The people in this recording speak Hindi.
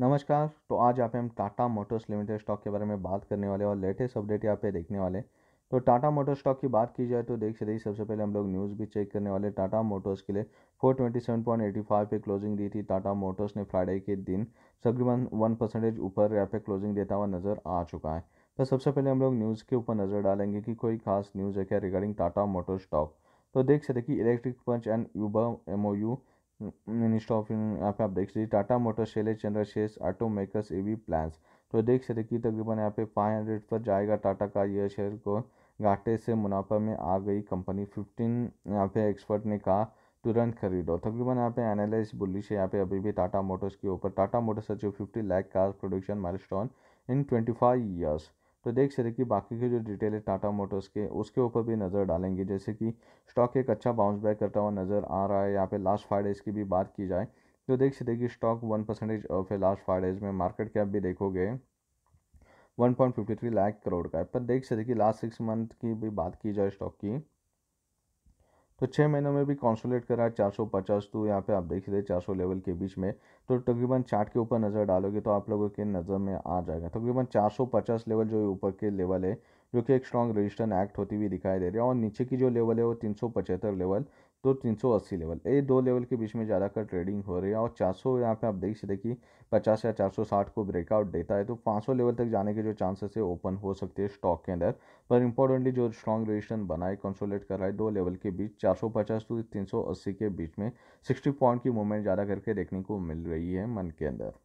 नमस्कार तो आज यहाँ पे हम टाटा मोटर्स लिमिटेड स्टॉक के बारे में बात करने वाले और लेटेस्ट अपडेट यहाँ पे देखने वाले तो टाटा मोटर्स स्टॉक की बात की जाए तो देख सकते सबसे पहले हम लोग न्यूज़ भी चेक करने वाले टाटा मोटर्स के लिए 427.85 पे क्लोजिंग दी थी टाटा मोटर्स ने फ्राइडे के दिन तकरीबन वन परसेंटेज ऊपर यहाँ पे क्लोजिंग देता हुआ नज़र आ चुका है तो सबसे पहले हम लोग न्यूज़ के ऊपर नज़र डालेंगे कि कोई खास न्यूज़ है क्या रिगार्डिंग टाटा मोटर्स स्टॉक तो देख सकते कि इलेक्ट्रिक पंच एंड यूबा एम मिनिस्टर ऑफ यहाँ पे आप देख सकते टाटा मोटर्स शेले चंद्रा शेष ऑटो मेकर्स ए प्लान्स तो देख सकते कि तकरीबन यहाँ पे फाइव हंड्रेड पर जाएगा टाटा का यह शेयर को घाटे से मुनाफा में आ गई कंपनी फिफ्टीन यहाँ पे एक्सपर्ट ने कहा तुरंत खरीदो तकरीबन यहाँ पे एनालिस बुलिश है यहाँ पे अभी भी टाटा मोटर्स के ऊपर टाटा मोटर्स जो fifty lakh car production mile in twenty five years तो देख सकते कि बाकी के जो डिटेल है टाटा मोटर्स के उसके ऊपर भी नज़र डालेंगे जैसे कि स्टॉक एक अच्छा बाउंस बैक करता हुआ नज़र आ रहा है यहाँ पे लास्ट फाइव डेज़ की भी बात की जाए तो देख सकते कि स्टॉक वन परसेंटेज ऑफ है लास्ट फाइव डेज़ में मार्केट कैप भी देखोगे थ्री लाख करोड़ का है पर देख सकते कि लास्ट सिक्स मंथ की भी बात की जाए स्टॉक की तो छः महीनों में भी कॉन्सोलेट करा चार सौ पचास तो यहाँ पे आप देख रहे चार सौ लेवल के बीच में तो तकरीबन चार्ट के ऊपर नज़र डालोगे तो आप लोगों के नज़र में आ जाएगा तकरीबन चार सौ पचास लेवल जो ऊपर के लेवल है जो कि एक स्ट्रॉन्ग रजिस्टर एक्ट होती हुई दिखाई दे रही है और नीचे की जो लेवल है वो तीन सौ पचहत्तर लेवल तो 380 लेवल ये दो लेवल के बीच में कर ट्रेडिंग हो रही है और 400 यहाँ पे आप देख सकते कि 50 या 460 को ब्रेकआउट देता है तो 500 लेवल तक जाने के जो चांसेस है ओपन हो सकते हैं स्टॉक के अंदर पर इंपॉर्टेंटली जो स्ट्रॉन्ग रजिस्टेंस बना है कंसोलेट कर रहा है दो लेवल के बीच 450 तो 380 के बीच में सिक्सटी पॉइंट की मूवमेंट ज़्यादा करके देखने को मिल रही है मन के अंदर